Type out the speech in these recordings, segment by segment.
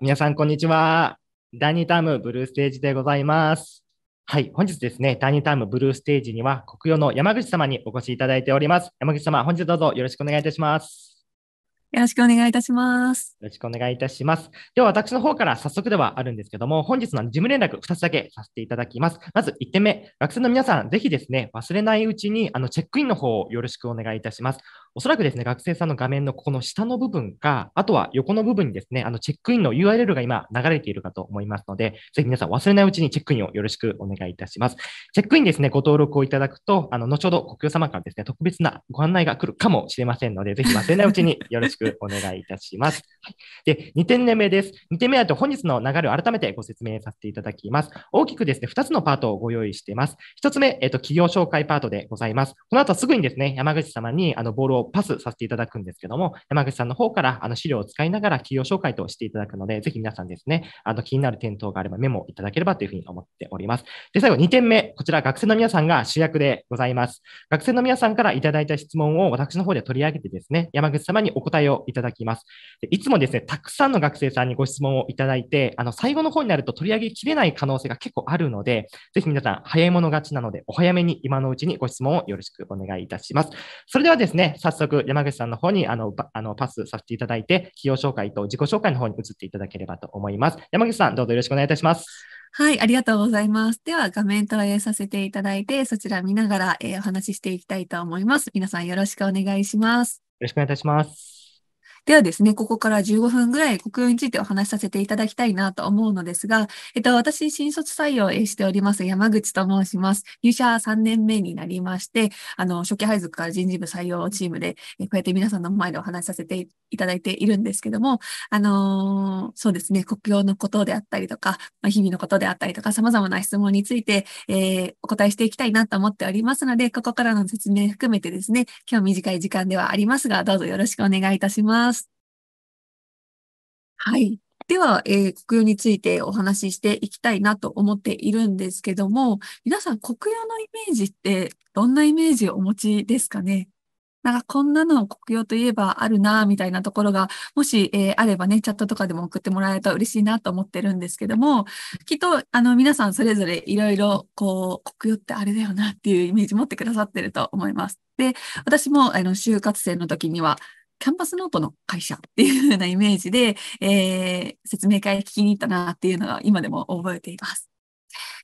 皆さん、こんにちは。ダニータームブルーステージでございます。はい、本日ですね、ダニータームブルーステージには、国用の山口様にお越しいただいております。山口様、本日どうぞよろしくお願いいたします。よろしくお願いいたします。よろしくお願いいたします。では、私の方から早速ではあるんですけども、本日の事務連絡2つだけさせていただきます。まず1点目、学生の皆さん、ぜひですね、忘れないうちに、あの、チェックインの方をよろしくお願いいたします。おそらくですね、学生さんの画面のここの下の部分か、あとは横の部分にですね、あのチェックインの URL が今流れているかと思いますので、ぜひ皆さん忘れないうちにチェックインをよろしくお願いいたします。チェックインですね、ご登録をいただくと、あの、後ほど国境様からですね、特別なご案内が来るかもしれませんので、ぜひ忘れないうちによろしくお願いいたします。はい、で、2点目です。2点目はと本日の流れを改めてご説明させていただきます。大きくですね、2つのパートをご用意しています。1つ目、えっと、企業紹介パートでございます。この後すぐにですね、山口様にあのボールをパスさせていただくんですけども、山口さんの方からあの資料を使いながら企業紹介としていただくので、ぜひ皆さんですね、あの気になる点等があればメモいただければというふうに思っております。で、最後2点目、こちら学生の皆さんが主役でございます。学生の皆さんからいただいた質問を私の方で取り上げてですね、山口様にお答えをいただきます。でいつもですね、たくさんの学生さんにご質問をいただいて、あの最後の方になると取り上げきれない可能性が結構あるので、ぜひ皆さん、早い者勝ちなので、お早めに今のうちにご質問をよろしくお願いいたします。それではですね、早速山口さんの方にあのあのパスさせていただいて、企業紹介と自己紹介の方に移っていただければと思います。山口さん、どうぞよろしくお願いいたします。はい、ありがとうございます。では、画面投影させていただいて、そちら見ながら、えー、お話ししていきたいと思います。皆さんよろしくお願いします。よろしくお願いいたします。ではですね、ここから15分ぐらい国用についてお話しさせていただきたいなと思うのですが、えっと、私、新卒採用しております山口と申します。入社3年目になりまして、あの、初期配属から人事部採用チームで、こうやって皆さんの前でお話しさせていただいているんですけども、あのそうですね、国用のことであったりとか、ま日々のことであったりとか、様々な質問について、えー、お答えしていきたいなと思っておりますので、ここからの説明含めてですね、今日短い時間ではありますが、どうぞよろしくお願いいたします。はい。では、えー、国用についてお話ししていきたいなと思っているんですけども、皆さん国用のイメージってどんなイメージをお持ちですかねなんかこんなの国用といえばあるな、みたいなところが、もし、えー、あればね、チャットとかでも送ってもらえると嬉しいなと思ってるんですけども、きっと、あの、皆さんそれぞれいろいろ、こう、国用ってあれだよなっていうイメージ持ってくださってると思います。で、私も、あの、就活生の時には、キャンパスノートの会社っていうふうなイメージで、えー、説明会聞きに行ったなっていうのが今でも覚えています。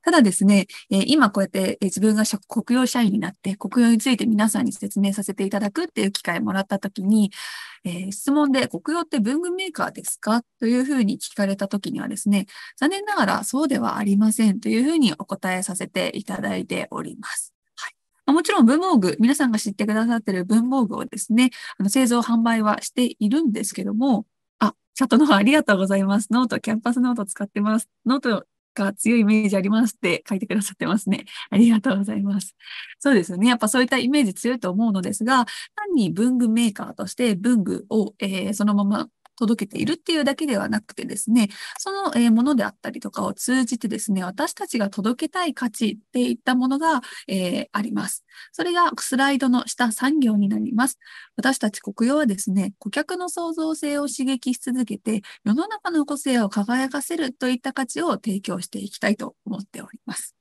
ただですね、え今こうやって自分が国用社員になって、国用について皆さんに説明させていただくっていう機会をもらったときに、え質問で国用って文具メーカーですかというふうに聞かれたときにはですね、残念ながらそうではありませんというふうにお答えさせていただいております。もちろん文房具、皆さんが知ってくださってる文房具をですね、あの製造販売はしているんですけども、あ、チャットの方ありがとうございます。ノート、キャンパスノート使ってます。ノートが強いイメージありますって書いてくださってますね。ありがとうございます。そうですね。やっぱそういったイメージ強いと思うのですが、単に文具メーカーとして文具を、えー、そのまま届けているっていうだけではなくてですね、その、えものであったりとかを通じてですね、私たちが届けたい価値っていったものが、えー、あります。それがスライドの下3行になります。私たち国用はですね、顧客の創造性を刺激し続けて、世の中の個性を輝かせるといった価値を提供していきたいと思っております。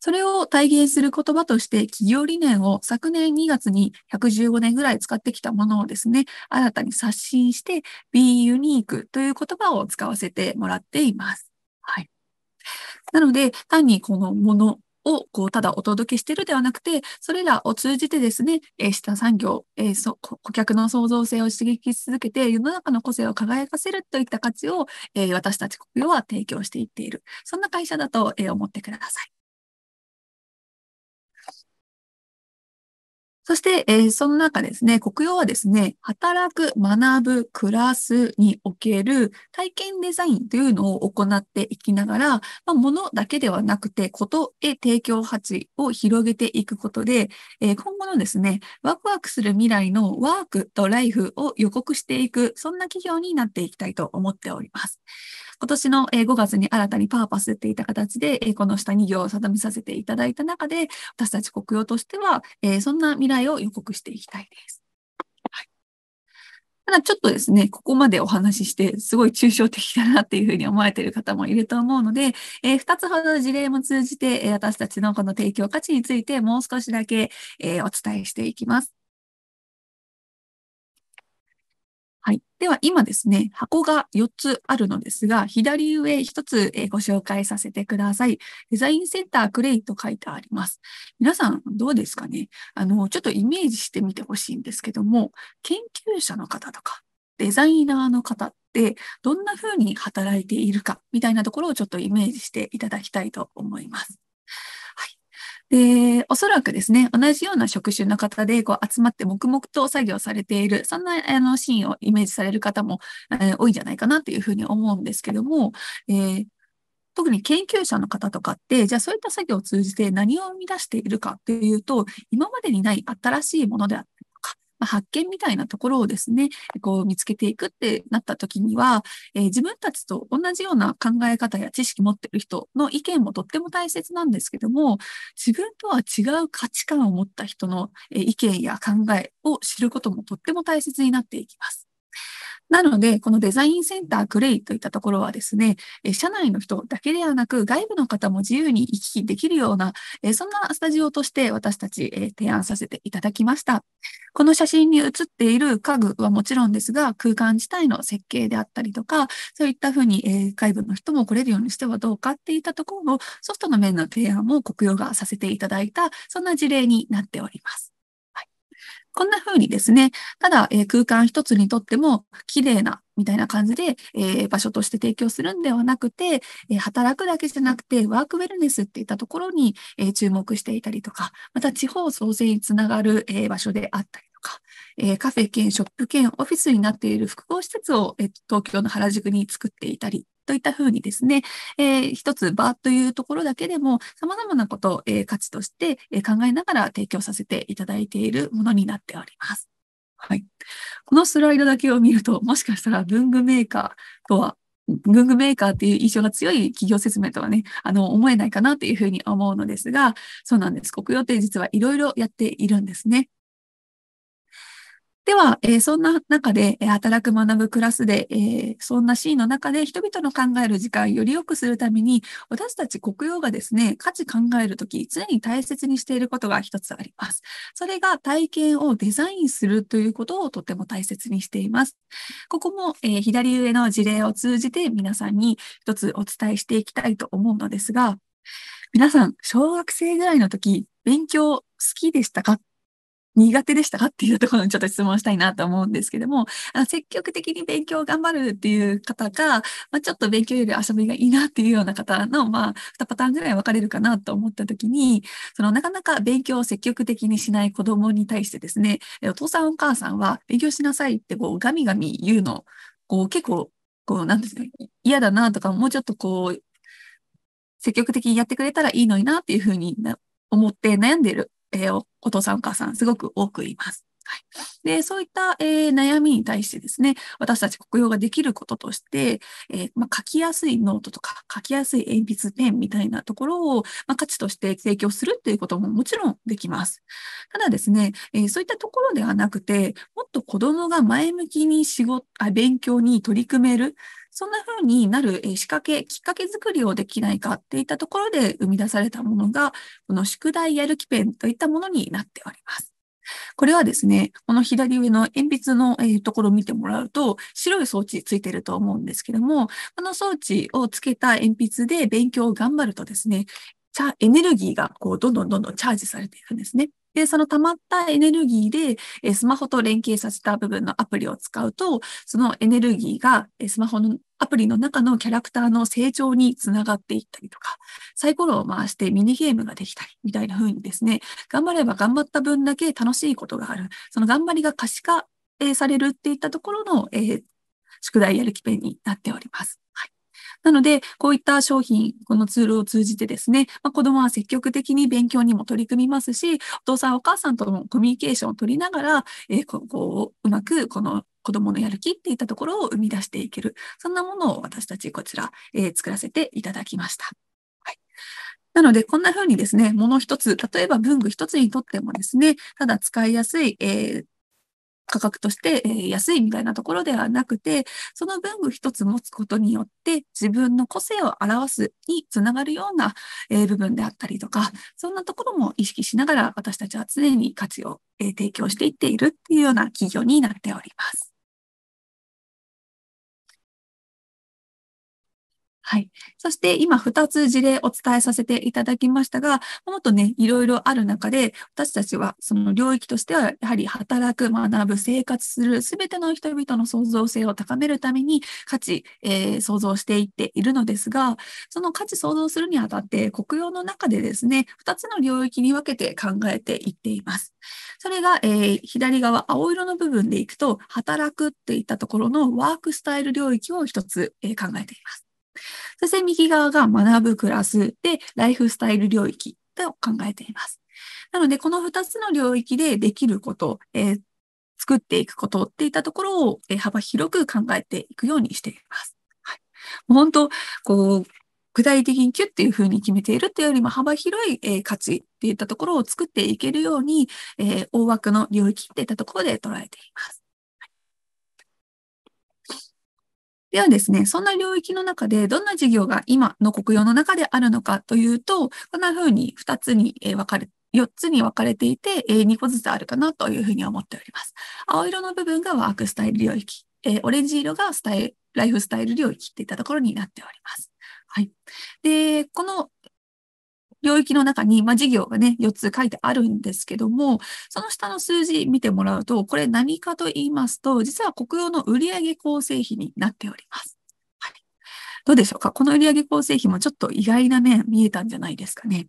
それを体現する言葉として企業理念を昨年2月に115年ぐらい使ってきたものをですね、新たに刷新して Be Unique という言葉を使わせてもらっています。はい。なので、単にこのものをこうただお届けしてるではなくて、それらを通じてですね、え下産業、えー顧客の創造性を刺激し続けて、世の中の個性を輝かせるといった価値を、えー、私たち国業は提供していっている。そんな会社だと、えー、思ってください。そして、えー、その中ですね、国用はですね、働く、学ぶ、暮らすにおける体験デザインというのを行っていきながら、まあ、物だけではなくて、ことへ提供価値を広げていくことで、えー、今後のですね、ワクワクする未来のワークとライフを予告していく、そんな企業になっていきたいと思っております。今年の5月に新たにパーパスっていった形で、この下2行を定めさせていただいた中で、私たち国用としては、そんな未来を予告していきたいです。ただちょっとですね、ここまでお話しして、すごい抽象的だなっていうふうに思われている方もいると思うので、え2つほど事例も通じて、私たちのこの提供価値についてもう少しだけ、お伝えしていきます。はい。では今ですね、箱が4つあるのですが、左上1つご紹介させてください。デザインセンタークレイと書いてあります。皆さんどうですかねあの、ちょっとイメージしてみてほしいんですけども、研究者の方とか、デザイナーの方ってどんな風に働いているかみたいなところをちょっとイメージしていただきたいと思います。で、おそらくですね、同じような職種の方でこう集まって黙々と作業されている、そんなあのシーンをイメージされる方も、えー、多いんじゃないかなというふうに思うんですけども、えー特に研究者の方とかって、じゃあそういった作業を通じて何を生み出しているかっていうと、今までにない新しいものであったりまあ、発見みたいなところをですね、こう見つけていくってなった時には、えー、自分たちと同じような考え方や知識持ってる人の意見もとっても大切なんですけども、自分とは違う価値観を持った人の意見や考えを知ることもとっても大切になっていきます。なので、このデザインセンタークレイといったところはですね、社内の人だけではなく、外部の方も自由に行き来できるような、そんなスタジオとして私たち提案させていただきました。この写真に写っている家具はもちろんですが、空間自体の設計であったりとか、そういったふうに外部の人も来れるようにしてはどうかっていったところをソフトの面の提案も国用がさせていただいた、そんな事例になっております。こんな風にですね、ただ、えー、空間一つにとっても綺麗なみたいな感じで、えー、場所として提供するんではなくて、えー、働くだけじゃなくて、ワークウェルネスっていったところに、えー、注目していたりとか、また地方創生につながる、え場所であったりとか、えカフェ兼ショップ兼オフィスになっている複合施設を、え東京の原宿に作っていたりといったふうにですね、えー、一つ場というところだけでも、様々なことを、えー、価値として、えー、考えながら提供させていただいているものになっております。はい。このスライドだけを見ると、もしかしたら文具メーカーとは、文具メーカーっていう印象が強い企業説明とはね、あの、思えないかなというふうに思うのですが、そうなんです。国用って実はいろいろやっているんですね。では、えー、そんな中で、働く学ぶクラスで、えー、そんなシーンの中で人々の考える時間をより良くするために、私たち国用がですね、価値考えるとき、常に大切にしていることが一つあります。それが体験をデザインするということをとても大切にしています。ここも、えー、左上の事例を通じて皆さんに一つお伝えしていきたいと思うのですが、皆さん、小学生ぐらいの時、勉強好きでしたか苦手でしたかっていうところにちょっと質問したいなと思うんですけども、あの積極的に勉強を頑張るっていう方が、まあ、ちょっと勉強より遊びがいいなっていうような方の、まあ、2パターンぐらい分かれるかなと思った時に、そのなかなか勉強を積極的にしない子供に対してですね、お父さんお母さんは勉強しなさいってこうガミガミ言うの、こう結構、こうなんですか、嫌だなとか、もうちょっとこう、積極的にやってくれたらいいのになっていうふうに思って悩んでいるえー、お父さんお母さんすごく多くいます。はい、でそういった、えー、悩みに対してですね私たち国用ができることとして、えー、まあ、書きやすいノートとか書きやすい鉛筆ペンみたいなところを、まあ、価値として提供するっていうことももちろんできます。ただですね、えそういったところではなくてもっと子どもが前向きに仕事あ勉強に取り組めるそんな風になる仕掛け、きっかけ作りをできないかっていったところで生み出されたものが、この宿題やる気ペンといったものになっております。これはですね、この左上の鉛筆の、えところを見てもらうと、白い装置ついてると思うんですけども、この装置をつけた鉛筆で勉強を頑張るとですね、エネルギーがこうどんどんどんどんチャージされていくんですね。で、その溜まったエネルギーで、スマホと連携させた部分のアプリを使うと、そのエネルギーがスマホのアプリの中のキャラクターの成長につながっていったりとか、サイコロを回してミニゲームができたりみたいな風にですね、頑張れば頑張った分だけ楽しいことがある。その頑張りが可視化されるっていったところの、えー、宿題やる気ペンになっております。なので、こういった商品、このツールを通じてですね、まあ、子供は積極的に勉強にも取り組みますし、お父さんお母さんとのコミュニケーションを取りながら、えー、ここううまくこの子供のやる気っていったところを生み出していける。そんなものを私たちこちら、えー、作らせていただきました。はい。なので、こんな風にですね、もの一つ、例えば文具一つにとってもですね、ただ使いやすい、えー価格として、え安いみたいなところではなくて、その文具一つ持つことによって自分の個性を表すにつながるような、え部分であったりとか、そんなところも意識しながら私たちは常に価値を、え提供していっているっていうような企業になっております。はい。そして今2つ事例お伝えさせていただきましたが、もっとね、いろいろある中で、私たちはその領域としては、やはり働く、学ぶ、生活する、すべての人々の創造性を高めるために価値、えー、創造していっているのですが、その価値創造するにあたって、国用の中でですね、2つの領域に分けて考えていっています。それが、えー、左側、青色の部分でいくと、働くっていったところのワークスタイル領域を1つ、えー、考えています。そして右側が学ぶクラスで、ライフスタイル領域と考えています。なので、この2つの領域でできること、えー、作っていくことっていったところを、えー、幅広く考えていくようにしています。はい、もう本当、こう、具体的にキュッていうふうに決めているっていうよりも幅広い、えー、価値っていったところを作っていけるように、えー、大枠の領域っていったところで捉えています。ではですね、そんな領域の中でどんな事業が今の国用の中であるのかというと、こんな風に2つに分かれ4つに分かれていて、え2個ずつあるかなというふうに思っております。青色の部分がワークスタイル領域、えオレンジ色がスタイル、ライフスタイル領域といったところになっております。はい。で、この領域の中に、まあ、事業がね、4つ書いてあるんですけども、その下の数字見てもらうと、これ何かと言いますと、実は国用の売上構成費になっております。はい。どうでしょうかこの売上構成費もちょっと意外な面見えたんじゃないですかね。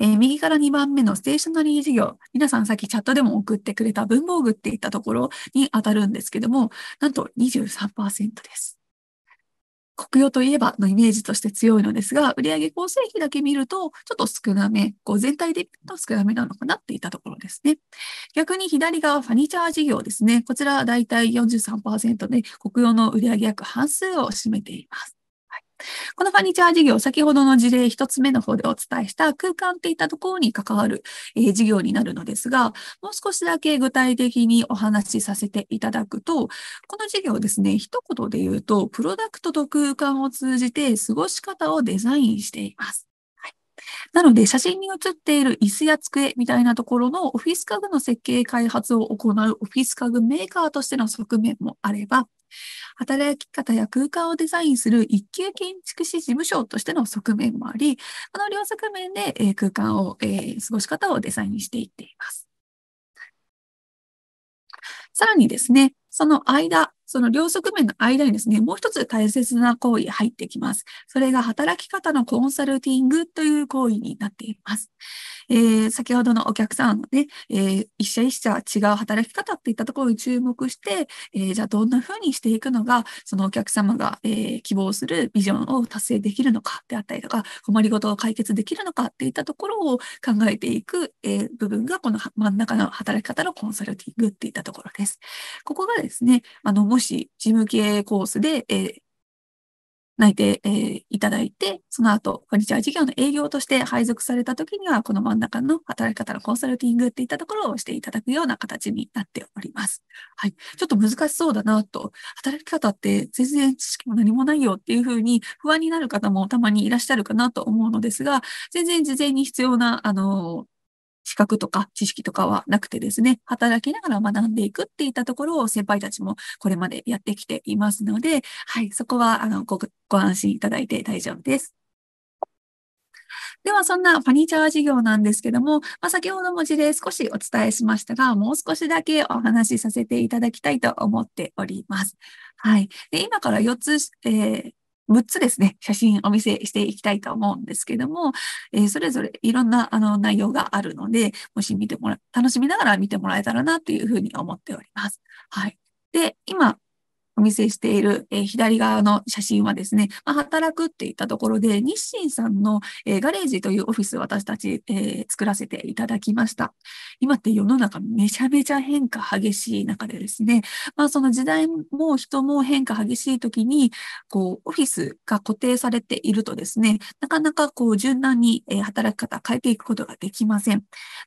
えー、右から2番目のステーショナリー事業。皆さんさっきチャットでも送ってくれた文房具っていったところに当たるんですけども、なんと23%です。国用といえばのイメージとして強いのですが、売上構成比だけ見ると、ちょっと少なめ、こう全体で見ると少なめなのかなっていったところですね。逆に左側、ファニチャー事業ですね。こちらはだいたい43%で、国用の売上約半数を占めています。このファニチャー事業、先ほどの事例一つ目の方でお伝えした空間っていったところに関わる、えー、事業になるのですが、もう少しだけ具体的にお話しさせていただくと、この事業ですね、一言で言うと、プロダクトと空間を通じて過ごし方をデザインしています。なので、写真に写っている椅子や机みたいなところのオフィス家具の設計開発を行うオフィス家具メーカーとしての側面もあれば、働き方や空間をデザインする一級建築士事務所としての側面もあり、この両側面で、え空間を、えー、過ごし方をデザインしていっています。さらにですね、その間、その両側面の間にですね、もう一つ大切な行為入ってきます。それが働き方のコンサルティングという行為になっています。えー、先ほどのお客さんね、えー、一社一社違う働き方っていったところに注目して、えー、じゃあどんな風にしていくのが、そのお客様が、えー、希望するビジョンを達成できるのかであったりとか、困りごとを解決できるのかっていったところを考えていく、えー、部分が、この真ん中の働き方のコンサルティングっていったところです。ここがですね、あの、もし事務系コースで、えー内定、えー、いただいて、その後、ファニチャー事業の営業として配属された時には、この真ん中の働き方のコンサルティングっていったところをしていただくような形になっております。はい。ちょっと難しそうだなと、働き方って全然知識も何もないよっていうふうに不安になる方もたまにいらっしゃるかなと思うのですが、全然事前に必要な、あの、資格とか知識とかはなくてですね、働きながら学んでいくっていったところを先輩たちもこれまでやってきていますので、はい、そこは、あの、ご、ご安心いただいて大丈夫です。では、そんなファニチャー事業なんですけども、まあ、先ほども事例少しお伝えしましたが、もう少しだけお話しさせていただきたいと思っております。はい。で、今から4つ、えー6つですね、写真お見せしていきたいと思うんですけども、えー、それぞれいろんなあの内容があるので、もし見てもら、楽しみながら見てもらえたらなというふうに思っております。はい。で、今、お見せしている、えー、左側の写真はですね、まあ、働くっていったところで、日清さんの、えー、ガレージというオフィス私たち、えー、作らせていただきました。今って世の中めちゃめちゃ変化激しい中でですね、まあ、その時代も人も変化激しい時に、こう、オフィスが固定されているとですね、なかなかこう、柔軟に、え働き方変えていくことができません。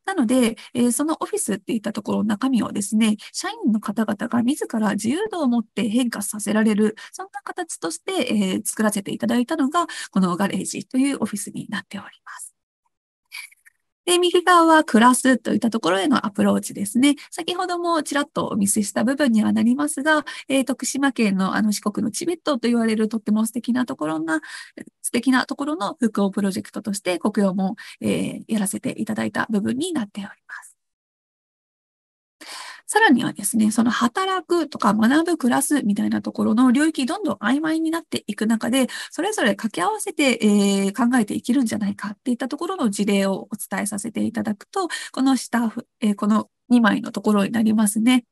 なので、えそのオフィスっていったところの中身をですね、社員の方々が自ら自由度を持って変化させられる、そんな形として、えー、作らせていただいたのが、このガレージというオフィスになっております。で、右側は暮らすといったところへのアプローチですね。先ほどもちらっとお見せした部分にはなりますが、えー、徳島県のあの四国のチベットと言われるとっても素敵なところが、素敵なところの復興プロジェクトとして国用も、えー、やらせていただいた部分になっております。さらにはですね、その働くとか学ぶ、暮らすみたいなところの領域どんどん曖昧になっていく中で、それぞれ掛け合わせて、えー、考えていけるんじゃないかっていったところの事例をお伝えさせていただくと、このスフ、えー、この2枚のところになりますね。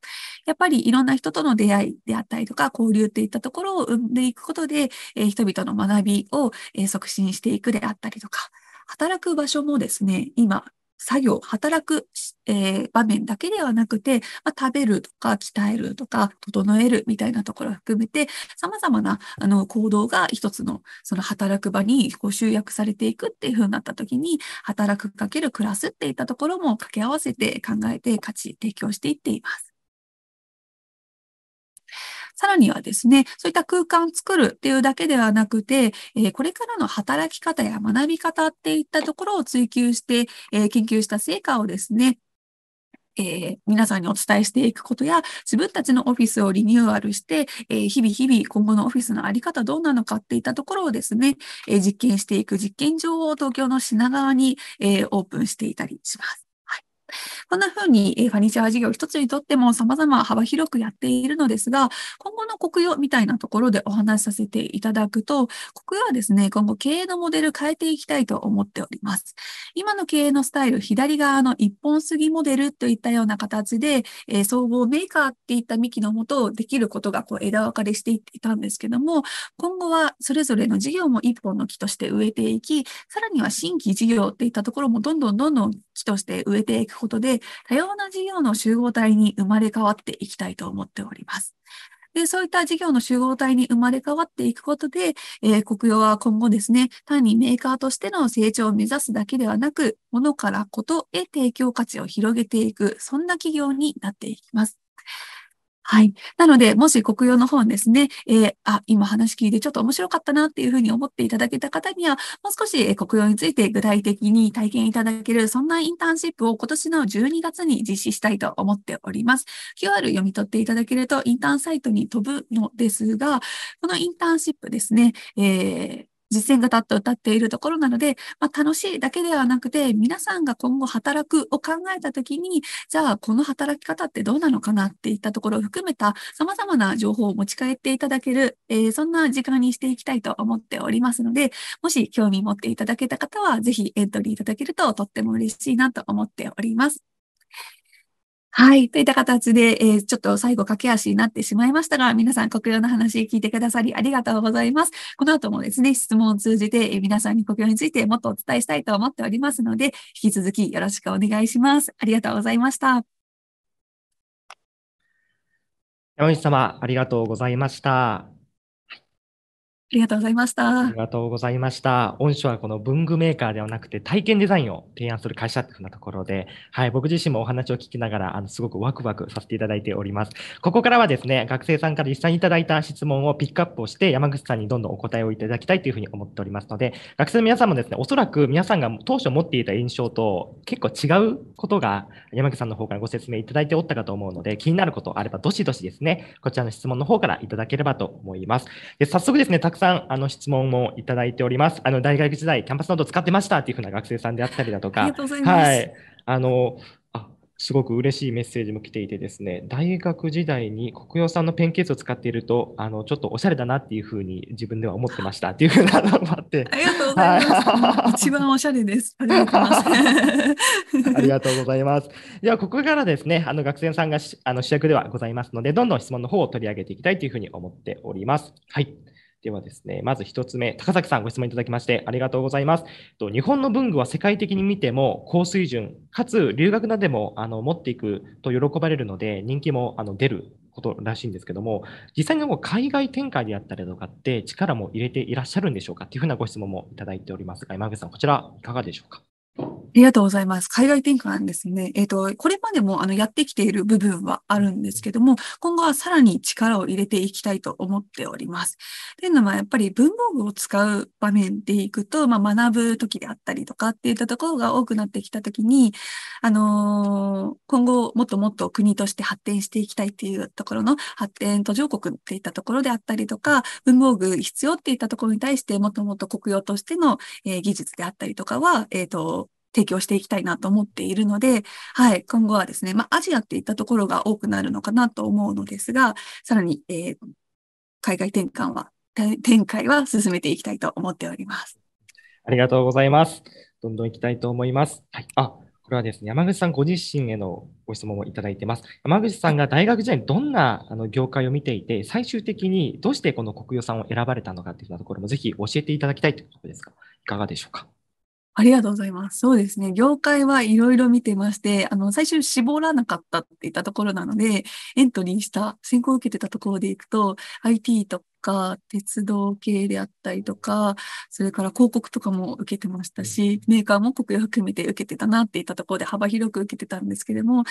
やっぱりいろんな人との出会いであったりとか交流っていったところを生んでいくことで、えー、人々の学びを、え促進していくであったりとか、働く場所もですね、今、作業、働く、えー、場面だけではなくて、まあ、食べるとか、鍛えるとか、整えるみたいなところを含めて、様々な、あの、行動が一つの、その働く場にこう集約されていくっていう風になった時に、働くかける暮らすっていったところも掛け合わせて考えて価値提供していっています。さらにはですね、そういった空間を作るっていうだけではなくて、えこれからの働き方や学び方っていったところを追求して、え研究した成果をですね、えー、皆さんにお伝えしていくことや、自分たちのオフィスをリニューアルして、えー、日々日々今後のオフィスのあり方どうなのかっていったところをですね、えー、実験していく実験場を東京の品川に、えオープンしていたりします。こんな風に、えファニチャー事業一つにとっても様々幅広くやっているのですが、今後の国用みたいなところでお話しさせていただくと、国用はですね、今後経営のモデル変えていきたいと思っております。今の経営のスタイル、左側の一本杉モデルといったような形で、え総合メーカーっていった幹のもと、できることがこう枝分かれしていっていたんですけども、今後はそれぞれの事業も一本の木として植えていき、さらには新規事業っていったところもどんどんどんどん木として植えていくことで、多様な事業の集合体に生まれ変わっていきたいと思っております。で、そういった事業の集合体に生まれ変わっていくことで、えー、国用は今後ですね、単にメーカーとしての成長を目指すだけではなく、物からことへ提供価値を広げていく、そんな企業になっていきます。はい。なので、もし国用の本ですね、えー、あ、今話聞いてちょっと面白かったなっていうふうに思っていただけた方には、もう少し国用について具体的に体験いただける、そんなインターンシップを今年の12月に実施したいと思っております。QR 読み取っていただけると、インターンサイトに飛ぶのですが、このインターンシップですね、えー実践型と歌っているところなので、まあ、楽しいだけではなくて、皆さんが今後働くを考えたときに、じゃあこの働き方ってどうなのかなっていったところを含めた様々な情報を持ち帰っていただける、えー、そんな時間にしていきたいと思っておりますので、もし興味持っていただけた方は、ぜひエントリーいただけるととっても嬉しいなと思っております。はい。といった形で、えー、ちょっと最後駆け足になってしまいましたが、皆さん国用の話聞いてくださりありがとうございます。この後もですね、質問を通じて、えー、皆さんに国用についてもっとお伝えしたいと思っておりますので、引き続きよろしくお願いします。ありがとうございました。山口様、ありがとうございました。ありがとうございました。ありがとうございました。御社はこの文具メーカーではなくて体験デザインを提案する会社というふうなところで、はい、僕自身もお話を聞きながら、あの、すごくワクワクさせていただいております。ここからはですね、学生さんから実際にいただいた質問をピックアップをして、山口さんにどんどんお答えをいただきたいというふうに思っておりますので、学生の皆さんもですね、おそらく皆さんが当初持っていた印象と結構違うことが山口さんの方からご説明いただいておったかと思うので、気になることあればどしどしですね、こちらの質問の方からいただければと思います。で早速ですね、たくさんあの質問もいただいております。あの大学時代キャンパスノート使ってましたっていうふうな学生さんであったりだとか、はい、あのすごく嬉しいメッセージも来ていてですね、大学時代に国用さんのペンケースを使っていると、あのちょっとおしゃれだなっていうふうに自分では思ってましたっていうふうなのもあって。ありがとうございます。一番おしゃれです。ありがとうございます。ありがとうございます。では、ここからですね、あの学生さんがあの主役ではございますので、どんどん質問の方を取り上げていきたいというふうに思っております。はい。ではですね、まず1つ目、高崎さんご質問いただきましてありがとうございます。日本の文具は世界的に見ても高水準、かつ留学などでもあの持っていくと喜ばれるので、人気もあの出ることらしいんですけども、実際にも海外展開であったりとかって力も入れていらっしゃるんでしょうかというふうなご質問もいただいておりますが、山口さん、こちらいかがでしょうか。ありがとうございます。海外転換ですね。えっ、ー、と、これまでもあのやってきている部分はあるんですけども、今後はさらに力を入れていきたいと思っております。というのは、やっぱり文房具を使う場面でいくと、まあ、学ぶ時であったりとかっていったところが多くなってきた時に、あのー、今後もっともっと国として発展していきたいっていうところの発展途上国っていったところであったりとか、文房具必要っていったところに対して、もっともっと国用としての、えー、技術であったりとかは、えっ、ー、と、提供していきたいなと思っているので、はい、今後はですね、まあ、アジアっていったところが多くなるのかなと思うのですが、さらに、えー、海外転換は、展開は進めていきたいと思っております。ありがとうございます。どんどんいきたいと思います。はい、あ、これはですね、山口さんご自身へのご質問もいただいてます。山口さんが大学時代にどんなあの業界を見ていて、最終的にどうしてこの国さんを選ばれたのかというようところもぜひ教えていただきたいということですが、いかがでしょうか。ありがとうございます。そうですね。業界はいろいろ見てまして、あの、最初絞らなかったって言ったところなので、エントリーした、選考を受けてたところでいくと、IT とか、鉄道系であったりとか、それから広告とかも受けてましたし、メーカーも国を含めて受けてたなって言ったところで幅広く受けてたんですけれども、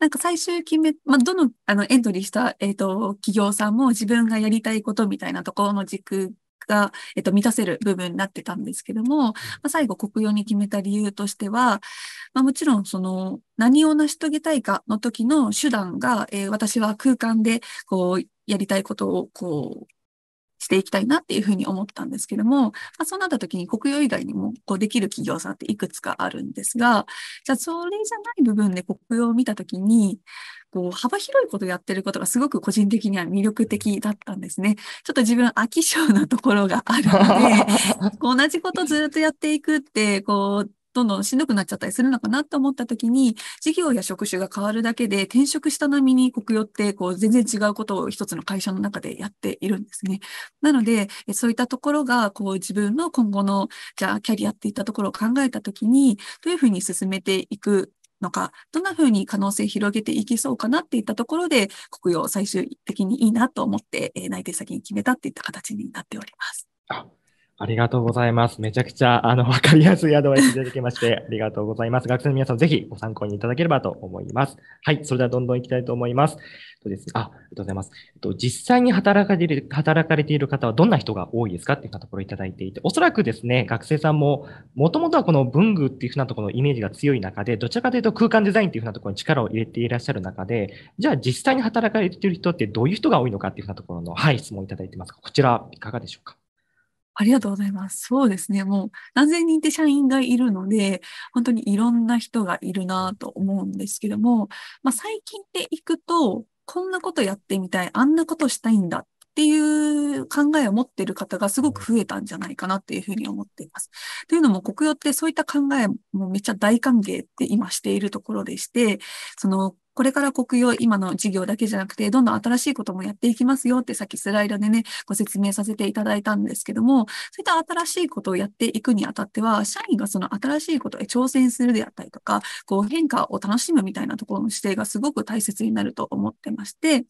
なんか最終決め、まあ、どの、あの、エントリーした、えっ、ー、と、企業さんも自分がやりたいことみたいなところの軸が、えっと、満たせる部分になってたんですけども、まあ、最後国用に決めた理由としては、まあ、もちろんその何を成し遂げたいかの時の手段が、えー、私は空間でこうやりたいことをこうしていきたいなっていうふうに思ったんですけども、まあ、そうなった時に国用以外にもこうできる企業さんっていくつかあるんですが、じゃあそれじゃない部分で国用を見た時に、こう、幅広いことやってることがすごく個人的には魅力的だったんですね。ちょっと自分飽き性なところがあるので、同じことずっとやっていくって、こう、どんどんしんどくなっちゃったりするのかなと思った時に、事業や職種が変わるだけで、転職した波に国よって、こう、全然違うことを一つの会社の中でやっているんですね。なので、そういったところが、こう、自分の今後の、じゃあ、キャリアっていったところを考えた時に、どういうふうに進めていくのか、どんな風に可能性広げていきそうかなっていったところで、国用最終的にいいなと思って、え内定先に決めたっていった形になっております。ありがとうございます。めちゃくちゃ、あの、わかりやすいアドバイスいただきまして、ありがとうございます。学生の皆さん、ぜひご参考にいただければと思います。はい、それではどんどんいきたいと思います。うですあ、ありがとうございます。えっと、実際に働かれている働かれている方はどんな人が多いですかっていうところをいただいていて、おそらくですね、学生さんも、もともとはこの文具っていうふうなところのイメージが強い中で、どちらかというと空間デザインっていうふうなところに力を入れていらっしゃる中で、じゃあ実際に働かれている人ってどういう人が多いのかっていうふうなところの、はい、質問をいただいてますが、こちらいかがでしょうか。ありがとうございます。そうですね。もう何千人って社員がいるので、本当にいろんな人がいるなと思うんですけども、まあ、最近って行くと、こんなことやってみたい、あんなことしたいんだっていう考えを持っている方がすごく増えたんじゃないかなっていうふうに思っています。というのも、国用ってそういった考えもめっちゃ大歓迎って今しているところでして、そのこれから国用、今の事業だけじゃなくて、どんどん新しいこともやっていきますよって、さっきスライドでね、ご説明させていただいたんですけども、そういった新しいことをやっていくにあたっては、社員がその新しいことへ挑戦するであったりとか、こう変化を楽しむみたいなところの姿勢がすごく大切になると思ってまして、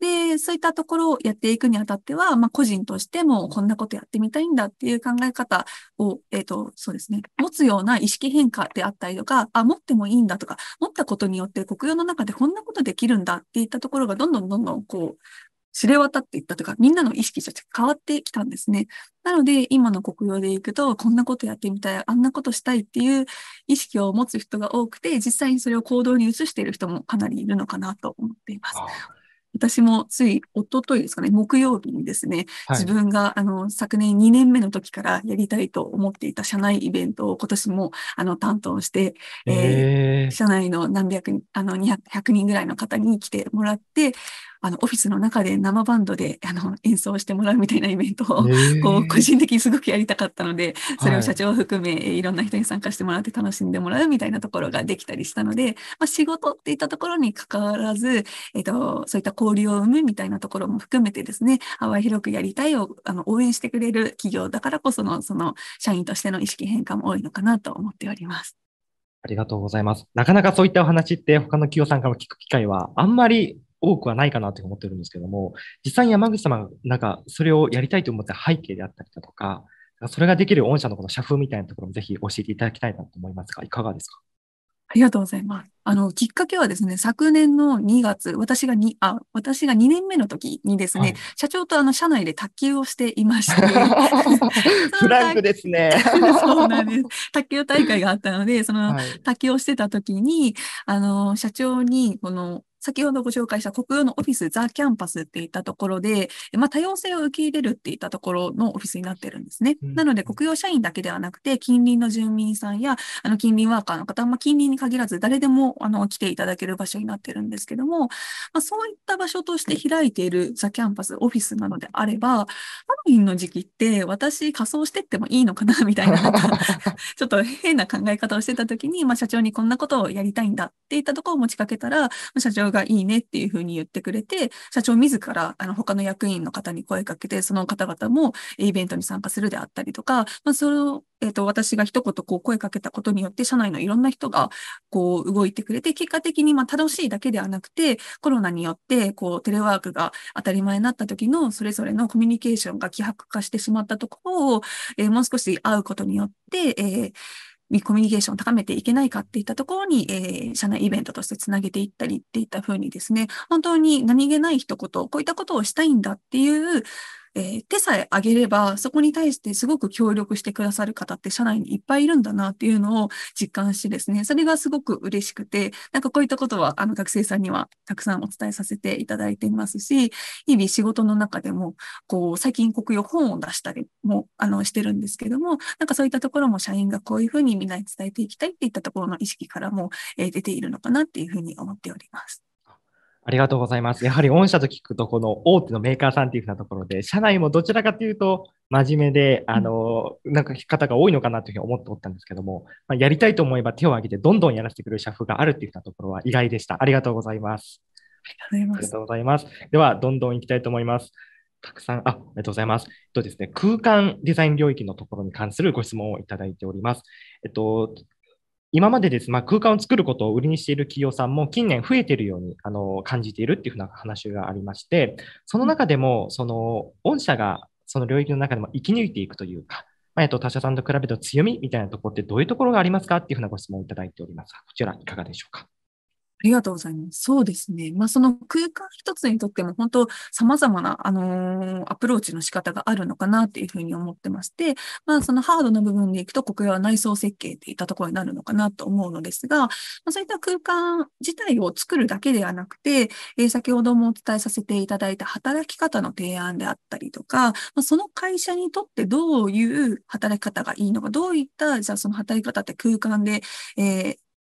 で、そういったところをやっていくにあたっては、まあ、個人としてもこんなことやってみたいんだっていう考え方を、えっ、ー、と、そうですね、持つような意識変化であったりとか、あ、持ってもいいんだとか、持ったことによって国用のの中でこんなことできるんだって言ったところがどんどんどんどんこう、知れ渡っていったというか、みんなの意識として変わってきたんですね。なので、今の国用で行くと、こんなことやってみたい、あんなことしたいっていう意識を持つ人が多くて、実際にそれを行動に移している人もかなりいるのかなと思っています。私もつい一昨日ですかね、木曜日にですね、はい、自分があの昨年2年目の時からやりたいと思っていた社内イベントを今年もあの担当して、えー、社内の何百あの200 100人ぐらいの方に来てもらって、あの、オフィスの中で生バンドで、あの、演奏してもらうみたいなイベントを、こう、個人的にすごくやりたかったので、それを社長を含め、はい、いろんな人に参加してもらって楽しんでもらうみたいなところができたりしたので、まあ、仕事っていったところに関わらず、えっ、ー、と、そういった交流を生むみたいなところも含めてですね、幅広くやりたいをあの応援してくれる企業だからこその、その社員としての意識変化も多いのかなと思っております。ありがとうございます。なかなかそういったお話って他の企業さんから聞く機会はあんまり多くはないかなと思ってるんですけども、実際に山口様がなんかそれをやりたいと思った背景であったりだとか、それができる御社のこの社風みたいなところもぜひ教えていただきたいなと思いますが、いかがですかありがとうございます。あの、きっかけはですね、昨年の2月、私が2、あ、私が2年目の時にですね、はい、社長とあの、社内で卓球をしていまして。フランクですね。そうなんです。卓球大会があったので、その、卓球をしてた時に、あの、社長に、この、先ほどご紹介した国用のオフィス、ザ・キャンパスっていったところで、まあ、多様性を受け入れるっていったところのオフィスになってるんですね。なので、国用社員だけではなくて、近隣の住民さんや、あの、近隣ワーカーの方、まあ、近隣に限らず、誰でも、あの、来ていただける場所になってるんですけども、まあ、そういった場所として開いているザ・キャンパス、オフィスなのであれば、ハロウィンの時期って、私、仮装してってもいいのかな、みたいな、ちょっと変な考え方をしてた時に、まあ、社長にこんなことをやりたいんだっていったところを持ちかけたら、社長がいいねっていうふうに言ってくれて、社長自ら、あの、他の役員の方に声かけて、その方々もイベントに参加するであったりとか、まあ、それを、えっ、ー、と、私が一言こう声かけたことによって、社内のいろんな人がこう動いてくれて、結果的にまあ正しいだけではなくて、コロナによってこうテレワークが当たり前になった時のそれぞれのコミュニケーションが希薄化してしまったところを、えー、もう少し会うことによって、えーコミュニケーションを高めていけないかっていったところに、えー、社内イベントとしてつなげていったりっていったふうにですね、本当に何気ない一言、こういったことをしたいんだっていう、えー、手さえ挙げれば、そこに対してすごく協力してくださる方って社内にいっぱいいるんだなっていうのを実感してですね、それがすごく嬉しくて、なんかこういったことは、あの、学生さんにはたくさんお伝えさせていただいていますし、日々仕事の中でも、こう、最近国用本を出したりも、あの、してるんですけども、なんかそういったところも社員がこういうふうにみんなに伝えていきたいっていったところの意識からも、えー、出ているのかなっていうふうに思っております。ありがとうございます。やはり御社と聞くと、この大手のメーカーさんというふうなところで、社内もどちらかというと、真面目で、あの、なんかき方が多いのかなというふうに思っておったんですけども、まあ、やりたいと思えば手を挙げて、どんどんやらせてくれる社風があるというふうなところは意外でした。ありがとうございます。ありがとうございます。では、どんどんいきたいと思います。たくさん、あありがとうございます。えっとですね、空間デザイン領域のところに関するご質問をいただいております。えっと、今までです、まあ、空間を作ることを売りにしている企業さんも近年増えているようにあの感じているっていうふうな話がありまして、その中でも、その御社がその領域の中でも生き抜いていくというか、まあ、えっと、他社さんと比べて強みみたいなところってどういうところがありますかっていうふうなご質問をいただいております。こちらいかがでしょうか。ありがとうございます。そうですね。まあ、その空間一つにとっても本当様々な、あのアプローチの仕方があるのかなっていうふうに思ってまして、まあ、そのハードな部分でいくと、ここは内装設計っていったところになるのかなと思うのですが、まそういった空間自体を作るだけではなくて、え先ほどもお伝えさせていただいた働き方の提案であったりとか、まその会社にとってどういう働き方がいいのか、どういった、じゃあその働き方って空間で、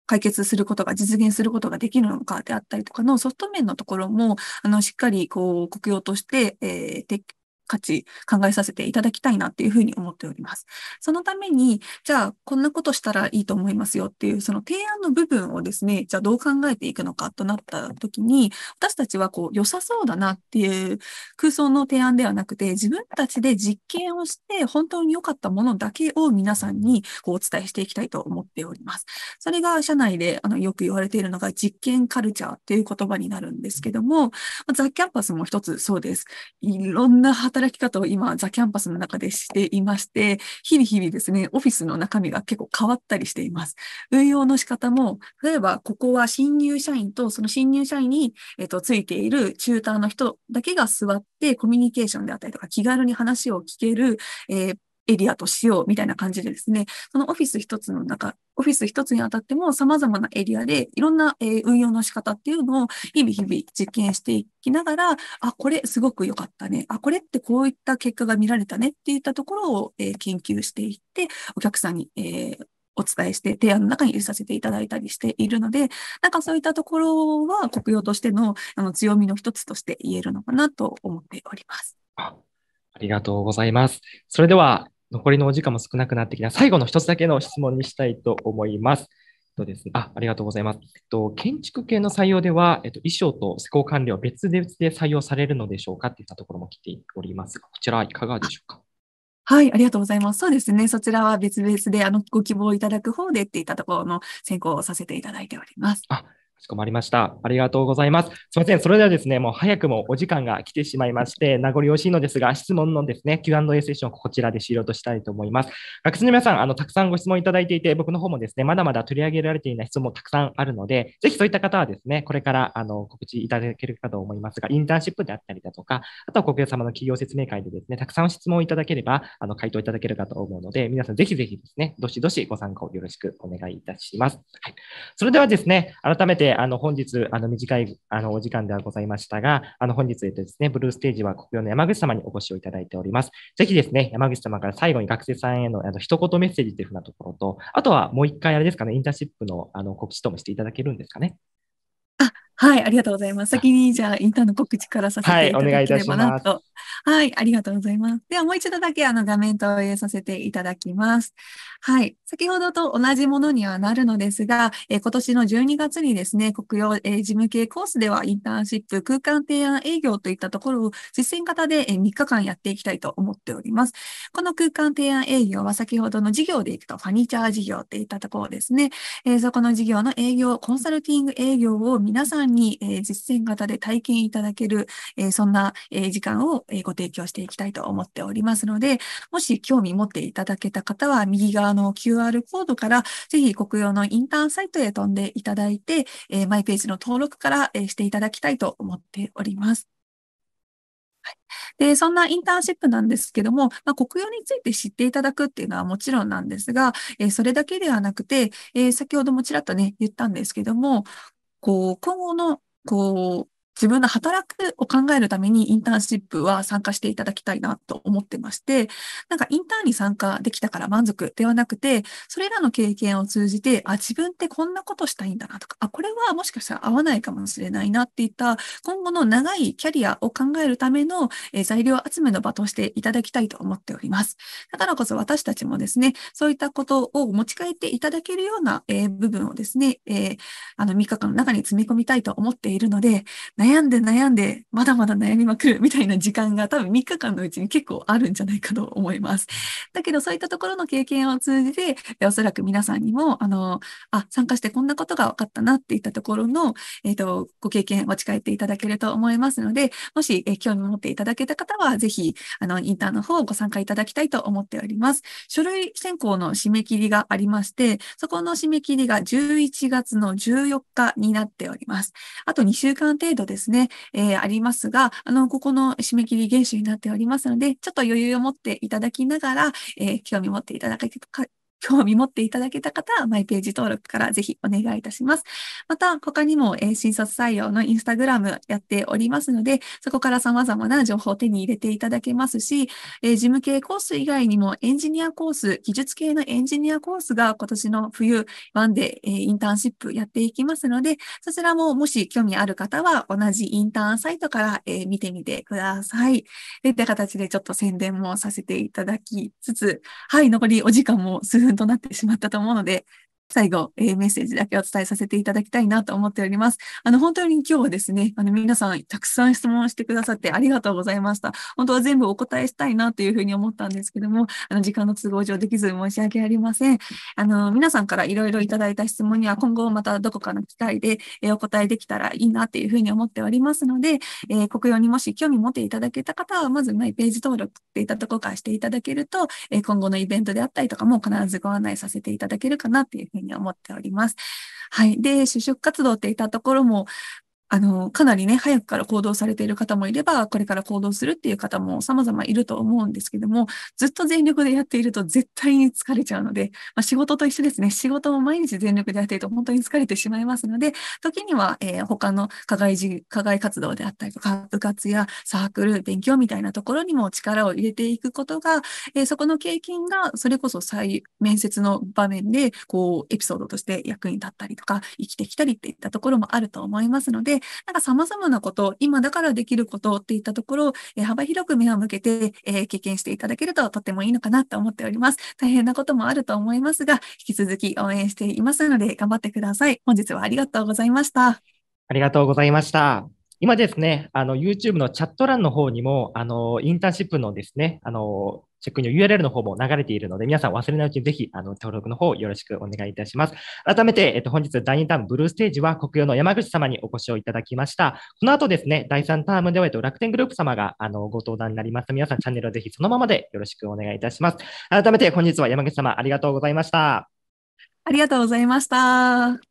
解決することが、実現することができるのかであったりとかのソフト面のところも、あの、しっかり、こう、国用として、えー、価値考えさせていただきたいなっていうふうに思っております。そのために、じゃあこんなことしたらいいと思いますよっていうその提案の部分をですね、じゃあどう考えていくのかとなった時に、私たちはこう良さそうだなっていう空想の提案ではなくて、自分たちで実験をして本当に良かったものだけを皆さんにこうお伝えしていきたいと思っております。それが社内であのよく言われているのが実験カルチャーっていう言葉になるんですけども、ザ・キャンパスも一つそうです。いろんな働き方を今、ザ・キャンパスの中でしていまして、日々日々ですね、オフィスの中身が結構変わったりしています。運用の仕方も、例えば、ここは新入社員と、その新入社員に、えっと、ついているチューターの人だけが座って、コミュニケーションであったりとか、気軽に話を聞ける、えーエリアとしようみたいな感じでですね、そのオフィス一つの中、オフィス一つにあたっても様々なエリアでいろんな、え運用の仕方っていうのを日々日々実験していきながら、あ、これすごく良かったね。あ、これってこういった結果が見られたねっていったところを、え研究していって、お客さんに、えー、お伝えして、提案の中に入れさせていただいたりしているので、なんかそういったところは国用としてのあの強みの一つとして言えるのかなと思っております。ありがとうございます。それでは残りのお時間も少なくなってきた最後の一つだけの質問にしたいと思います。とですね、あありがとうございます、えっと。建築系の採用では、えっと、衣装と施工管理は別で別で採用されるのでしょうかといったところも来ておりますが、こちらはいかがでしょうか。はい、ありがとうございます。そうですね。そちらは別々で、あの、ご希望いただく方でっていったところの選考をさせていただいております。あかしこまりました。ありがとうございます。すみません。それではですね、もう早くもお時間が来てしまいまして、名残惜しいのですが、質問のですね、Q&A セッション、こちらで終了としたいと思います。学生の皆さん、あの、たくさんご質問いただいていて、僕の方もですね、まだまだ取り上げられていない質問もたくさんあるので、ぜひそういった方はですね、これから、あの、告知いただけるかと思いますが、インターンシップであったりだとか、あとは国営様の企業説明会でですね、たくさん質問いただければ、あの、回答いただけるかと思うので、皆さんぜひぜひですね、どしどしご参考よろしくお願いいたします。はい。それではですね、改めてで、あの、本日、あの、短い、あの、お時間ではございましたが、あの、本日、えっとですね、ブルーステージは国用の山口様にお越しをいただいております。ぜひですね、山口様から最後に学生さんへの、あの、一言メッセージというふうなところと、あとはもう一回、あれですかね、インターンシップの、あの、告知ともしていただけるんですかね。はい、ありがとうございます。先にじゃあインターンの告知からさせていただければなと。はい、はい、ありがとうございます。ではもう一度だけあの画面投影させていただきます。はい、先ほどと同じものにはなるのですが、えー、今年の12月にですね、国用、えー、事務系コースではインターンシップ、空間提案営業といったところを実践型で、えー、3日間やっていきたいと思っております。この空間提案営業は先ほどの事業でいくとファニチャー事業っていったところですね。えー、そこの事業の営業、コンサルティング営業を皆さん間に、えー、実践型で体験いただける、えー、そんな、え時間を、えご提供していきたいと思っておりますので、もし興味持っていただけた方は、右側の QR コードから、ぜひ国用のインターンサイトへ飛んでいただいて、えマイページの登録から、えしていただきたいと思っております。で、そんなインターンシップなんですけども、まあ、国用について知っていただくっていうのはもちろんなんですが、えー、それだけではなくて、えー、先ほどもちらっとね、言ったんですけども、こう、今後の、こう、自分の働くを考えるためにインターンシップは参加していただきたいなと思ってまして、なんかインターンに参加できたから満足ではなくて、それらの経験を通じて、あ、自分ってこんなことしたいんだなとか、あ、これはもしかしたら合わないかもしれないなっていった、今後の長いキャリアを考えるための、え材料集めの場としていただきたいと思っております。だからこそ私たちもですね、そういったことを持ち帰っていただけるような、え部分をですね、えあの3日間の中に詰め込みたいと思っているので、悩んで悩んで、まだまだ悩みまくるみたいな時間が多分3日間のうちに結構あるんじゃないかと思います。だけどそういったところの経験を通じて、おそらく皆さんにも、あの、あ、参加してこんなことが分かったなっていったところの、えっ、ー、と、ご経験持ち帰っていただけると思いますので、もし、えー、興味を持っていただけた方は、ぜひ、あの、インターンの方をご参加いただきたいと思っております。書類選考の締め切りがありまして、そこの締め切りが11月の14日になっております。あと2週間程度でですね、えー、ありますが、あの、ここの締め切り厳守になっておりますので、ちょっと余裕を持っていただきながら、えー、興味持っていただけ興味持っていただけた方は、マイページ登録からぜひお願いいたします。また、他にも、えー、新卒採用のインスタグラムやっておりますので、そこから様々な情報を手に入れていただけますし、えー、事務系コース以外にもエンジニアコース、技術系のエンジニアコースが今年の冬、ワンで、えー、インターンシップやっていきますので、そちらももし興味ある方は、同じインターンサイトから、え見てみてください。といった形でちょっと宣伝もさせていただきつつ、はい、残りお時間も数分となってしまったと思うので、最後、えー、メッセージだけお伝えさせていただきたいなと思っております。あの、本当に今日はですね、あの、皆さんたくさん質問してくださってありがとうございました。本当は全部お答えしたいなというふうに思ったんですけども、あの、時間の都合上できず申し訳ありません。あの、皆さんからいろいろいただいた質問には今後またどこかの機会で、えー、お答えできたらいいなというふうに思っておりますので、えー、国用にもし興味持っていただけた方は、まずマイページ登録っていったところからしていただけると、え今後のイベントであったりとかも必ずご案内させていただけるかなっていうふうに思っております。はい。で、就職活動っていったところも、あの、かなりね、早くから行動されている方もいれば、これから行動するっていう方も様々いると思うんですけども、ずっと全力でやっていると絶対に疲れちゃうので、まあ、仕事と一緒ですね。仕事を毎日全力でやっていると本当に疲れてしまいますので、時には、えー、他の課外事、課外活動であったりとか、部活やサークル、勉強みたいなところにも力を入れていくことが、えー、そこの経験が、それこそ再、面接の場面で、こう、エピソードとして役に立ったりとか、生きてきたりっていったところもあると思いますので、で、なんか様々なこと、今だからできることっていったところを、え幅広く目を向けて、え経験していただけるととってもいいのかなと思っております。大変なこともあると思いますが、引き続き応援していますので頑張ってください。本日はありがとうございました。ありがとうございました。今ですね、あの、YouTube のチャット欄の方にも、あの、インターンシップのですね、あの、チェックインの URL の方も流れているので、皆さん忘れないうちにぜひ、あの、登録の方よろしくお願いいたします。改めて、えっと、本日第2ターンブルーステージは国用の山口様にお越しをいただきました。この後ですね、第3タームでは、えっと、楽天グループ様が、あの、ご登壇になります。皆さん、チャンネルをぜひそのままでよろしくお願いいたします。改めて、本日は山口様、ありがとうございました。ありがとうございました。